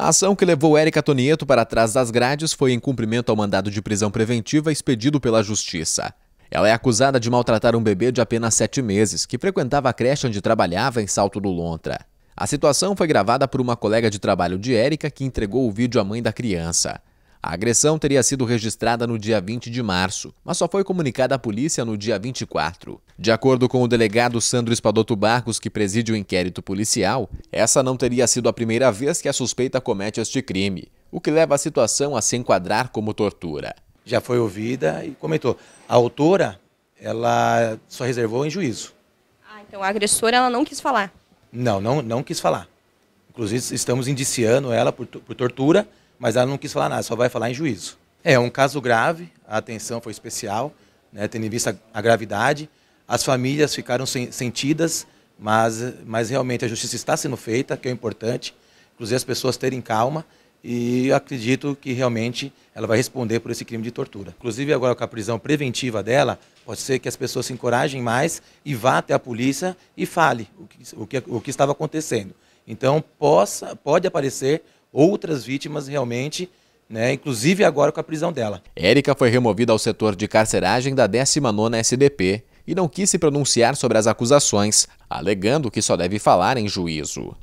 A ação que levou Érica Tonieto para trás das grades foi em cumprimento ao mandado de prisão preventiva expedido pela Justiça. Ela é acusada de maltratar um bebê de apenas sete meses, que frequentava a creche onde trabalhava em Salto do Lontra. A situação foi gravada por uma colega de trabalho de Érica, que entregou o vídeo à mãe da criança. A agressão teria sido registrada no dia 20 de março, mas só foi comunicada à polícia no dia 24. De acordo com o delegado Sandro Espadoto Barcos, que preside o inquérito policial, essa não teria sido a primeira vez que a suspeita comete este crime, o que leva a situação a se enquadrar como tortura. Já foi ouvida e comentou. A autora, ela só reservou em juízo. Ah, então a agressora ela não quis falar. Não, não, não quis falar. Inclusive, estamos indiciando ela por, por tortura mas ela não quis falar nada, só vai falar em juízo. É um caso grave, a atenção foi especial, né, tendo em vista a gravidade. As famílias ficaram sentidas, mas, mas realmente a justiça está sendo feita, que é importante. Inclusive as pessoas terem calma e acredito que realmente ela vai responder por esse crime de tortura. Inclusive agora com a prisão preventiva dela, pode ser que as pessoas se encorajem mais e vá até a polícia e fale o que, o que, o que estava acontecendo. Então possa, pode aparecer outras vítimas realmente né, inclusive agora com a prisão dela. Érica foi removida ao setor de carceragem da 19ª SDP e não quis se pronunciar sobre as acusações, alegando que só deve falar em juízo.